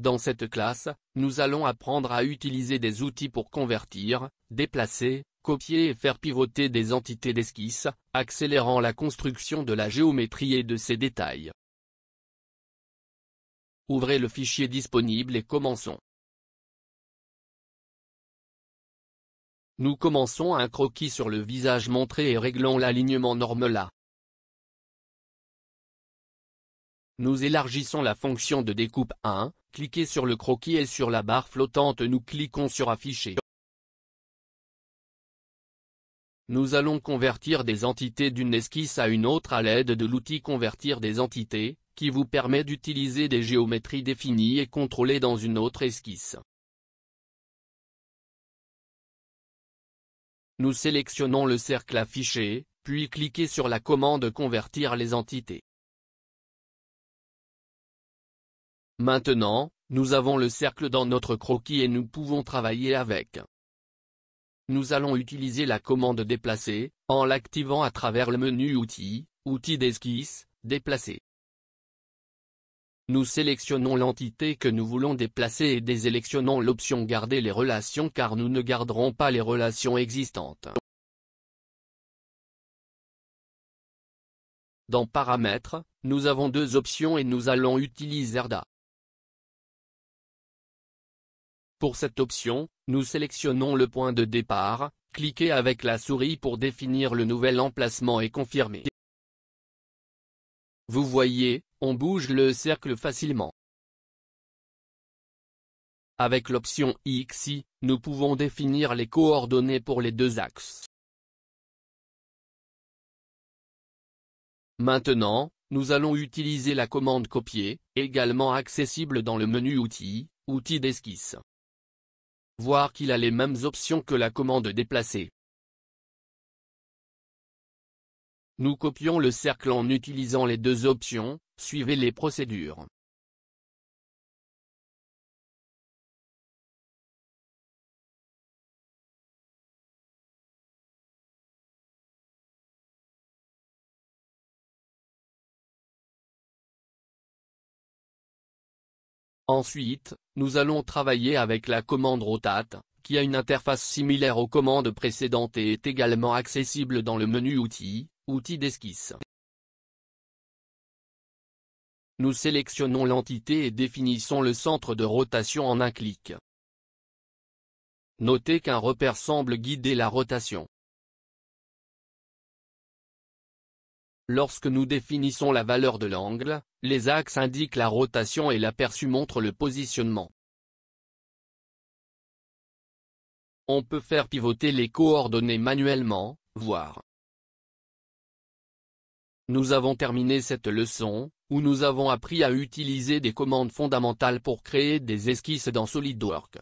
Dans cette classe, nous allons apprendre à utiliser des outils pour convertir, déplacer, copier et faire pivoter des entités d'esquisse, accélérant la construction de la géométrie et de ses détails. Ouvrez le fichier disponible et commençons. Nous commençons un croquis sur le visage montré et réglons l'alignement norme Nous élargissons la fonction de découpe 1, cliquez sur le croquis et sur la barre flottante nous cliquons sur Afficher. Nous allons convertir des entités d'une esquisse à une autre à l'aide de l'outil Convertir des entités, qui vous permet d'utiliser des géométries définies et contrôlées dans une autre esquisse. Nous sélectionnons le cercle affiché, puis cliquez sur la commande Convertir les entités. Maintenant, nous avons le cercle dans notre croquis et nous pouvons travailler avec. Nous allons utiliser la commande déplacer, en l'activant à travers le menu outils, outils d'esquisse, déplacer. Nous sélectionnons l'entité que nous voulons déplacer et désélectionnons l'option Garder les relations car nous ne garderons pas les relations existantes. Dans Paramètres, nous avons deux options et nous allons utiliser RDA. Pour cette option, nous sélectionnons le point de départ, cliquez avec la souris pour définir le nouvel emplacement et confirmer. Vous voyez, on bouge le cercle facilement. Avec l'option XI, nous pouvons définir les coordonnées pour les deux axes. Maintenant, nous allons utiliser la commande copier, également accessible dans le menu outils, outils d'esquisse voir qu'il a les mêmes options que la commande déplacée. Nous copions le cercle en utilisant les deux options, suivez les procédures. Ensuite, nous allons travailler avec la commande Rotate, qui a une interface similaire aux commandes précédentes et est également accessible dans le menu Outils, Outils d'esquisse. Nous sélectionnons l'entité et définissons le centre de rotation en un clic. Notez qu'un repère semble guider la rotation. Lorsque nous définissons la valeur de l'angle, les axes indiquent la rotation et l'aperçu montre le positionnement. On peut faire pivoter les coordonnées manuellement, voire. Nous avons terminé cette leçon, où nous avons appris à utiliser des commandes fondamentales pour créer des esquisses dans SolidWorks.